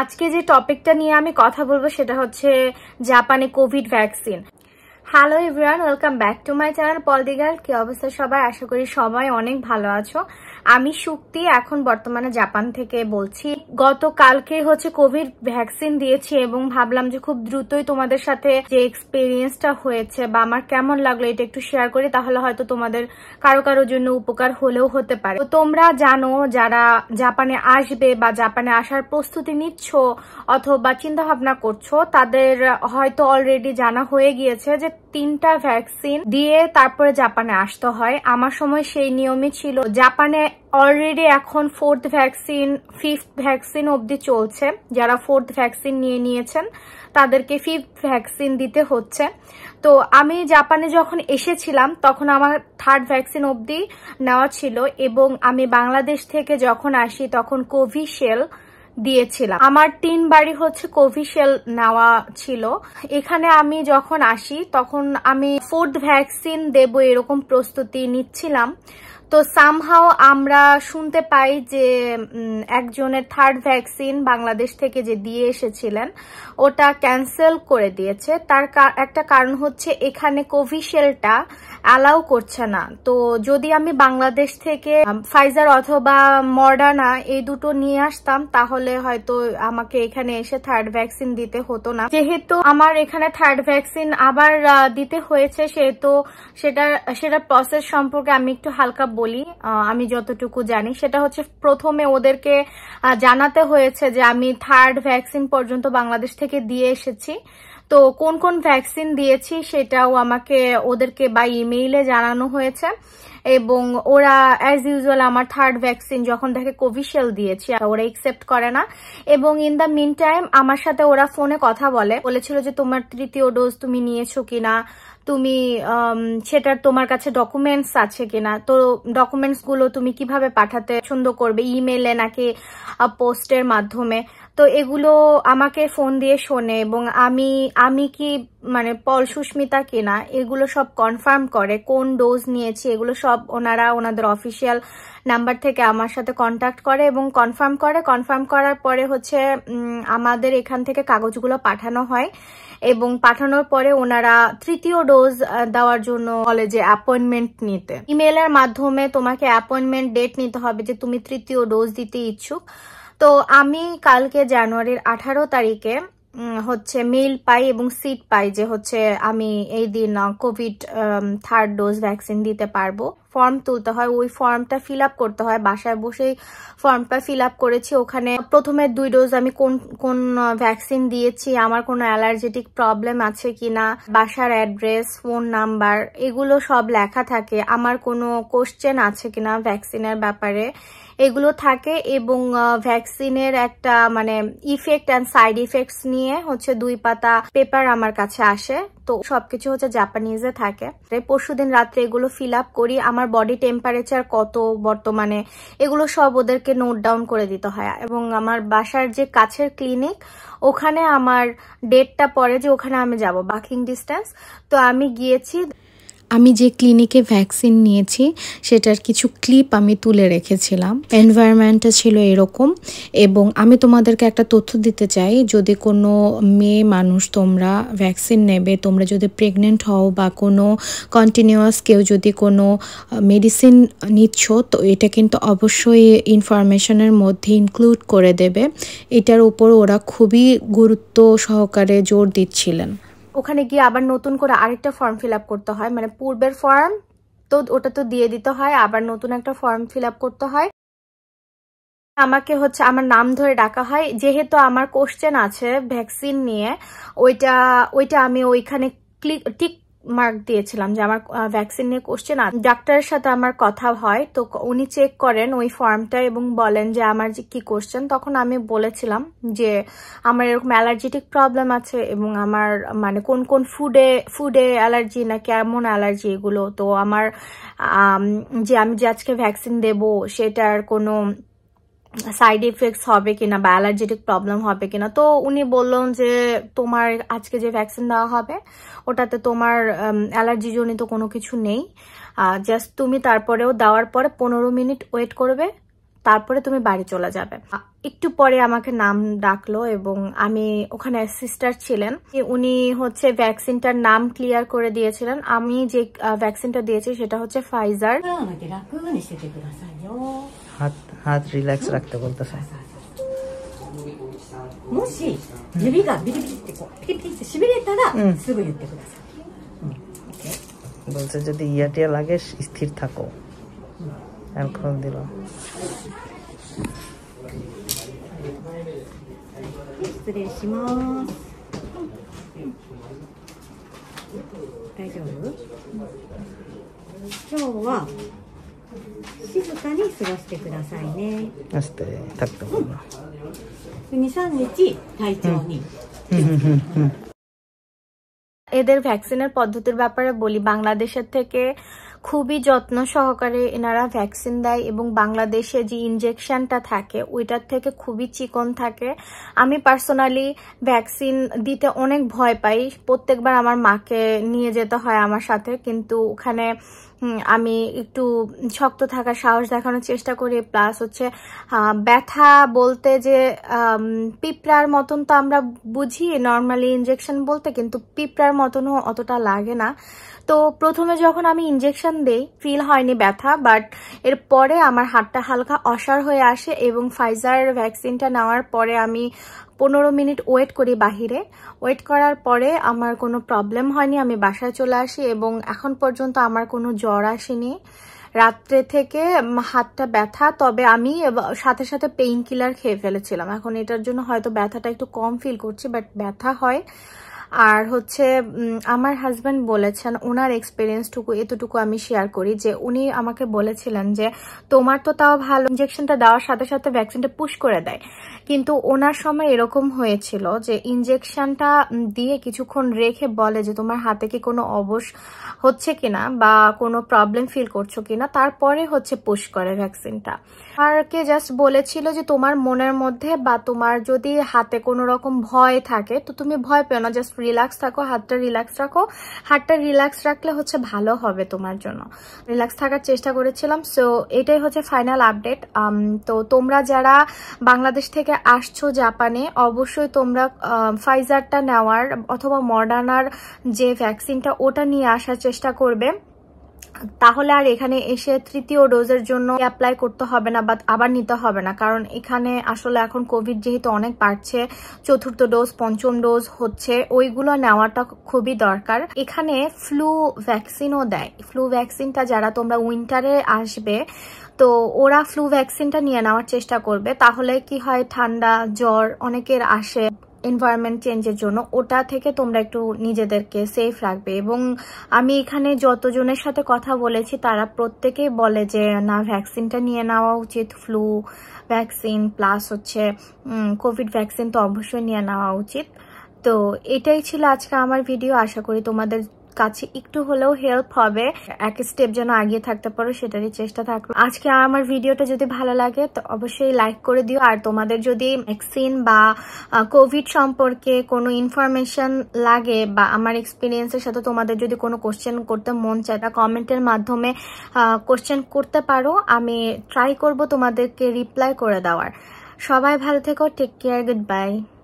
আজকে যে টপিকটা নিয়ে আমি কথা বলবো সেটা হচ্ছে জাপানে covid vaccine hello everyone welcome back to my channel পলদিগার কি অবস্থা সবাই আশা করি সবাই অনেক ভালো আছো আমি শুক্তি এখন বর্তমানে জাপান থেকে বলছি কালকে হচ্ছে কোভিড ভ্যাকসিন দিয়েছি এবং ভাবলাম যে খুব দ্রুতই তোমাদের সাথে যে এক্সপিরিয়েন্সটা হয়েছে বা আমার কেমন লাগলো এটা একটু শেয়ার করি তাহলে হয়তো তোমাদের কারো কারো জন্য উপকার হলেও হতে পারে তোমরা জানো যারা জাপানে আসবে বা জাপানে আসার প্রস্তুতি নিচ্ছ অথবা চিন্তা ভাবনা করছো তাদের হয়তো অলরেডি জানা হয়ে গিয়েছে যে তিনটা ভ্যাকসিন দিয়ে তারপরে জাপানে আসতে হয় আমার সময় সেই নিয়মই ছিল জাপানে অলরেডি এখন ফোর্থ ভ্যাকসিন ফিফথ ভ্যাকসিন অবধি চলছে যারা ফোর্থ ভ্যাকসিন নিয়ে নিয়েছেন তাদেরকে ফিফথ ভ্যাকসিন দিতে হচ্ছে তো আমি জাপানে যখন এসেছিলাম তখন আমার থার্ড ভ্যাকসিন অবধি নেওয়া ছিল এবং আমি বাংলাদেশ থেকে যখন আসি তখন কোভিশিল্ড দিয়েছিলাম আমার তিন বাড়ি হচ্ছে কোভিশিল্ড নেওয়া ছিল এখানে আমি যখন আসি তখন আমি ফোর্থ ভ্যাকসিন দেব এরকম প্রস্তুতি নিচ্ছিলাম তো সামহাও আমরা শুনতে পাই যে একজনের থার্ড ভ্যাকসিন বাংলাদেশ থেকে যে দিয়ে এসেছিলেন ওটা ক্যান্সেল করে দিয়েছে তার একটা কারণ হচ্ছে এখানে কোভিশিল্ডটা অ্যালাউ করছে না তো যদি আমি বাংলাদেশ থেকে ফাইজার অথবা মডার্না এই দুটো নিয়ে আসতাম তাহলে হয়তো আমাকে এখানে এসে থার্ড ভ্যাকসিন দিতে হতো না যেহেতু আমার এখানে থার্ড ভ্যাকসিন আবার দিতে হয়েছে সেহেতু সেটা সেটা প্রসেস সম্পর্কে আমি একটু হালকা বলি আমি যতটুকু জানি সেটা হচ্ছে প্রথমে ওদেরকে জানাতে হয়েছে যে আমি থার্ড ভ্যাকসিন পর্যন্ত বাংলাদেশ থেকে দিয়ে এসেছি তো কোন কোন ভ্যাকসিন দিয়েছি সেটাও আমাকে ওদেরকে বা ইমেইলে জানানো হয়েছে এবং ওরা অ্যাজ ইউজুয়াল আমার থার্ড ভ্যাকসিন যখন দেখে কোভিশিল্ড দিয়েছি ওরা একসেপ্ট করে না এবং ইন দ্য মিন টাইম আমার সাথে ওরা ফোনে কথা বলে বলেছিল যে তোমার তৃতীয় ডোজ তুমি নিয়েছো কিনা তুমি সেটার তোমার কাছে ডকুমেন্টস আছে কিনা তো ডকুমেন্টস গুলো তুমি কিভাবে পাঠাতে পছন্দ করবে ইমেলে নাকি পোস্টের মাধ্যমে তো এগুলো আমাকে ফোন দিয়ে শোনে এবং আমি আমি কি মানে পল সুস্মিতা কিনা এগুলো সব কনফার্ম করে কোন ডোজ নিয়েছি এগুলো সব ওনারা ওনাদের অফিসিয়াল নাম্বার থেকে আমার সাথে কন্ট্যাক্ট করে এবং কনফার্ম করে কনফার্ম করার পরে হচ্ছে আমাদের এখান থেকে কাগজগুলো পাঠানো হয় এবং পাঠানোর পরে ওনারা তৃতীয় ডোজ দেওয়ার জন্য কলেজে অ্যাপয়েন্টমেন্ট নিতে ইমেলের মাধ্যমে তোমাকে অ্যাপয়েন্টমেন্ট ডেট নিতে হবে যে তুমি তৃতীয় ডোজ দিতে ইচ্ছুক তো আমি কালকে জানুয়ারির আঠারো তারিখে হচ্ছে মেল পাই এবং সিট পাই যে হচ্ছে আমি এই দিন কোভিড থার্ড ডোজ ভ্যাকসিন দিতে পারবো ফর্ম তুলতে হয় ওই ফর্মটা ফিল আপ করতে হয় বাসায় বসেই ফর্মটা ফিল আপ করেছি ওখানে প্রথমে দুই ডোজ আমি কোন কোন ভ্যাকসিন দিয়েছি আমার কোনো অ্যালার্জেটিক প্রবলেম আছে কিনা বাসার অ্যাড্রেস ফোন নাম্বার এগুলো সব লেখা থাকে আমার কোনো কোশ্চেন আছে কিনা ভ্যাকসিনের ব্যাপারে এগুলো থাকে এবং ভ্যাকসিনের একটা মানে ইফেক্ট অ্যান্ড সাইড ইফেক্টস নিয়ে হচ্ছে দুই পাতা পেপার আমার কাছে আসে তো সবকিছু হচ্ছে জাপানিজে থাকে পরশু দিন রাত্রে এগুলো ফিল আপ করি আমার আমার বডি টেম্পারেচার কত বর্তমানে এগুলো সব ওদেরকে নোট ডাউন করে দিতে হয় এবং আমার বাসার যে কাছের ক্লিনিক ওখানে আমার ডেটটা পরে যে ওখানে আমি যাব বাকিং ডিস্টেন্স তো আমি গিয়েছি আমি যে ক্লিনিকে ভ্যাকসিন নিয়েছি সেটার কিছু ক্লিপ আমি তুলে রেখেছিলাম এনভায়রনমেন্টটা ছিল এরকম এবং আমি তোমাদেরকে একটা তথ্য দিতে চাই যদি কোনো মেয়ে মানুষ তোমরা ভ্যাকসিন নেবে তোমরা যদি প্রেগনেন্ট হও বা কোনো কন্টিনিউয়াস কেউ যদি কোনো মেডিসিন নিচ্ছ তো এটা কিন্তু অবশ্যই ইনফরমেশনের মধ্যে ইনক্লুড করে দেবে এটার উপর ওরা খুবই গুরুত্ব সহকারে জোর দিচ্ছিলেন ওখানে গিয়ে আবার নতুন করে আরেকটা ফর্ম ফিল করতে হয় মানে পূর্বের ফর্ম তো ওটা তো দিয়ে দিতে হয় আবার নতুন একটা ফর্ম ফিল করতে হয় আমাকে হচ্ছে আমার নাম ধরে ডাকা হয় যেহেতু আমার কোশ্চেন আছে ভ্যাকসিন নিয়ে ওইটা ওইটা আমি ওইখানে ক্লিক টিক মার্ক দিয়েছিলাম যে আমার ভ্যাকসিন নিয়ে কোশ্চেন ডাক্তারের সাথে আমার কথা হয় তো উনি চেক করেন ওই ফর্মটা এবং বলেন যে আমার যে কি কোশ্চেন তখন আমি বলেছিলাম যে আমার এরকম অ্যালার্জেটিক প্রবলেম আছে এবং আমার মানে কোন কোন ফুডে ফুডে অ্যালার্জি না কেমন অ্যালার্জি এগুলো তো আমার যে আমি যে আজকে ভ্যাকসিন দেব সেটার কোনো সাইড এফেক্টস হবে কিনা বা অ্যালার্জেটিক প্রবলেম হবে কিনা তো উনি বললেন যে তোমার আজকে যে ভ্যাকসিন দেওয়া হবে ওটাতে তোমার অ্যালার্জি জনিত কোনো কিছু নেই জাস্ট তুমি তারপরেও দেওয়ার পরে পনেরো মিনিট ওয়েট করবে তারপরে তুমি বাড়ি চলে যাবে একটু পরে আমাকে নাম ডাকলো এবং আমি ওখানে সিস্টার ছিলেন উনি হচ্ছে ভ্যাকসিনটার নাম ক্লিয়ার করে দিয়েছিলেন আমি যে ভ্যাকসিনটা দিয়েছি সেটা হচ্ছে ফাইজার হাত হাত রিল্যাক্স রাখতে বলতেছে もし指がビリビリってこうピリピリってしびれたら、すぐ言ってください。বলছে যদি ইয়াটিয়া লাগে স্থির থাকো অ ্ ল 大丈夫今日は এদের ভ্যাকসিনের পদ্ধতির ব্যাপারে বলি বাংলাদেশের থেকে খুবই যত্ন সহকারে এনারা ভ্যাকসিন দেয় এবং বাংলাদেশে যে ইনজেকশনটা থাকে ওইটার থেকে খুবই চিকন থাকে আমি পার্সোনালি ভ্যাকসিন দিতে অনেক ভয় পাই প্রত্যেকবার আমার মাকে নিয়ে যেতে হয় আমার সাথে কিন্তু ওখানে আমি একটু শক্ত থাকার সাহস দেখানোর চেষ্টা করি প্লাস হচ্ছে ব্যথা বলতে যে পিঁপড়ার মতন তো আমরা বুঝি নর্মালি ইঞ্জেকশন বলতে কিন্তু পিঁপড়ার মতনও অতটা লাগে না তো প্রথমে যখন আমি ইঞ্জেকশন দেই ফিল হয়নি ব্যথা বাট এর পরে আমার হাতটা হালকা অসার হয়ে আসে এবং ফাইজার ভ্যাকসিনটা নেওয়ার পরে আমি পনেরো মিনিট ওয়েট করি বাহিরে ওয়েট করার পরে আমার কোনো প্রবলেম হয়নি আমি বাসায় চলে আসি এবং এখন পর্যন্ত আমার কোনো জ্বর আসেনি রাত্রে থেকে হাতটা ব্যথা তবে আমি সাথে সাথে পেইন কিলার খেয়ে ফেলেছিলাম এখন এটার জন্য হয়তো ব্যথাটা একটু কম ফিল করছি বাট ব্যথা হয় আর হচ্ছে আমার হাজব্যান্ড বলেছেন ওনার এক্সপিরিয়েন্সটুকু এতটুকু আমি শেয়ার করি যে উনি আমাকে বলেছিলেন যে তোমার তো তাও ভালো ইঞ্জেকশনটা দেওয়ার সাথে সাথে ভ্যাকসিনটা পুশ করে দেয় কিন্তু ওনার সময় এরকম হয়েছিল যে ইঞ্জেকশনটা দিয়ে কিছুক্ষণ রেখে বলে যে তোমার হাতে কি কোনো অবশ হচ্ছে কিনা বা কোনো প্রবলেম ফিল করছো কিনা তারপরে হচ্ছে পুশ করে ভ্যাকসিনটা আর কে জাস্ট বলেছিল যে তোমার মনের মধ্যে বা তোমার যদি হাতে কোনো রকম ভয় থাকে তো তুমি ভয় পেও না জাস্ট রিল্যাক্স থাকো হাতটা রিল্যাক্স রাখো হাতটা রিল্যাক্স রাখলে হচ্ছে ভালো হবে তোমার জন্য রিল্যাক্স থাকার চেষ্টা করেছিলাম সো এটাই হচ্ছে ফাইনাল আপডেট তো তোমরা যারা বাংলাদেশ থেকে আসছো জাপানে অবশ্যই তোমরা ফাইজারটা নেওয়ার অথবা মডার্নার যে ভ্যাকসিনটা ওটা নিয়ে আসার চেষ্টা করবে তাহলে আর এখানে এসে তৃতীয় ডোজের জন্য অ্যাপ্লাই করতে হবে না বা আবার নিতে হবে না কারণ এখানে আসলে এখন কোভিড যেহেতু অনেক বাড়ছে চতুর্থ ডোজ পঞ্চম ডোজ হচ্ছে ওইগুলো নেওয়াটা খুবই দরকার এখানে ফ্লু ভ্যাকসিনও দেয় ফ্লু ভ্যাকসিনটা যারা তোমরা উইন্টারে আসবে তো ওরা ফ্লু ভ্যাকসিনটা নিয়ে নেওয়ার চেষ্টা করবে তাহলে কি হয় ঠান্ডা জ্বর অনেকের আসে এনভায়রনমেন্ট চেঞ্জের জন্য ওটা থেকে তোমরা একটু নিজেদেরকে সেফ রাখবে এবং আমি এখানে যতজনের সাথে কথা বলেছি তারা প্রত্যেকেই বলে যে না ভ্যাকসিনটা নিয়ে নেওয়া উচিত ফ্লু ভ্যাকসিন প্লাস হচ্ছে কোভিড ভ্যাকসিন তো অবশ্যই নিয়ে নেওয়া উচিত তো এটাই ছিল আজকে আমার ভিডিও আশা করি তোমাদের কাছে একটু হলেও হেল্প হবে এক স্টেপ যেন আগিয়ে থাকতে পারো সেটারই চেষ্টা থাকবে আজকে আমার ভিডিওটা যদি ভালো লাগে তো অবশ্যই লাইক করে দিও আর তোমাদের যদি ভ্যাকসিন বা কোভিড সম্পর্কে কোনো ইনফরমেশন লাগে বা আমার এক্সপিরিয়েন্সের সাথে তোমাদের যদি কোনো কোশ্চেন করতে মন চায় তা কমেন্টের মাধ্যমে কোশ্চেন করতে পারো আমি ট্রাই করব তোমাদেরকে রিপ্লাই করে দেওয়ার সবাই ভালো থেকো টেক কেয়ার গুড বাই